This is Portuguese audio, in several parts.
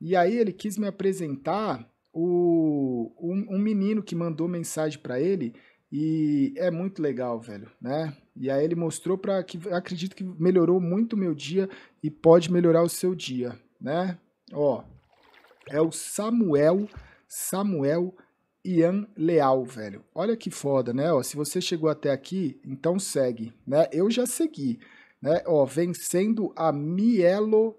E aí ele quis me apresentar o, um, um menino que mandou mensagem para ele e é muito legal, velho, né? E aí ele mostrou para que acredito que melhorou muito o meu dia e pode melhorar o seu dia, né? Ó, é o Samuel, Samuel Ian Leal, velho. Olha que foda, né? Ó, se você chegou até aqui, então segue, né? Eu já segui né? Ó, vencendo a mielomeningo...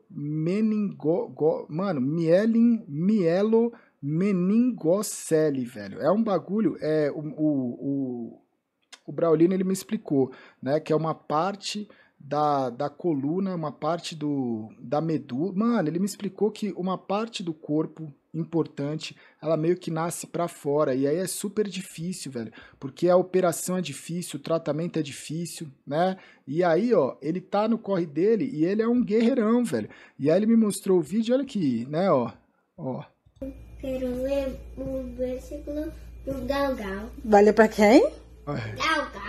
Go, mano, mielin, mielo meningocele, velho. É um bagulho, é o, o, o, o Braulino ele me explicou, né? Que é uma parte da, da coluna, uma parte do da medula. Mano, ele me explicou que uma parte do corpo importante, ela meio que nasce para fora e aí é super difícil, velho, porque a operação é difícil, o tratamento é difícil, né? E aí, ó, ele tá no corre dele e ele é um guerreirão, velho. E aí ele me mostrou o vídeo, olha aqui, né, ó. Ó. Quero ler o versículo do Galgal. Vale para quem? Galgal.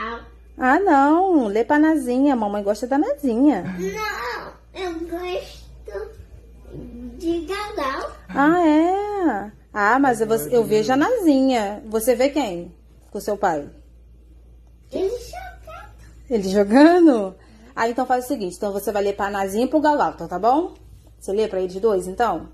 Ah, não. Lê pra Nazinha. Mamãe gosta da Nazinha. Não, eu gosto de Gagal. Ah, é? Ah, mas eu, eu vejo a Nazinha. Você vê quem com seu pai? Ele jogando. Ele jogando? Ah, então faz o seguinte. Então você vai ler pra Nazinha e pro Gagal, então, tá bom? Você lê pra eles dois, então?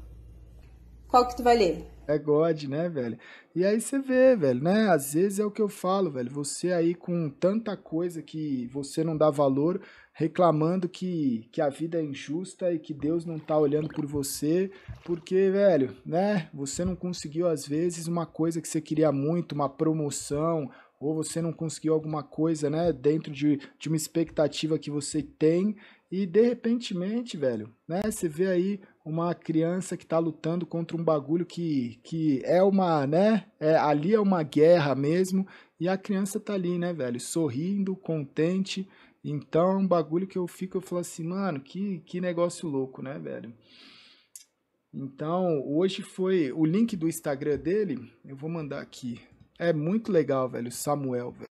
Qual que tu vai ler? É God, né, velho? E aí você vê, velho, né? Às vezes é o que eu falo, velho. Você aí com tanta coisa que você não dá valor, reclamando que, que a vida é injusta e que Deus não tá olhando por você, porque, velho, né? Você não conseguiu, às vezes, uma coisa que você queria muito, uma promoção, ou você não conseguiu alguma coisa, né, dentro de, de uma expectativa que você tem, e de repente, velho, né, você vê aí uma criança que tá lutando contra um bagulho que, que é uma, né, é, ali é uma guerra mesmo, e a criança tá ali, né, velho, sorrindo, contente, então é um bagulho que eu fico, eu falo assim, mano, que, que negócio louco, né, velho. Então, hoje foi o link do Instagram dele, eu vou mandar aqui é muito legal, velho, Samuel, velho.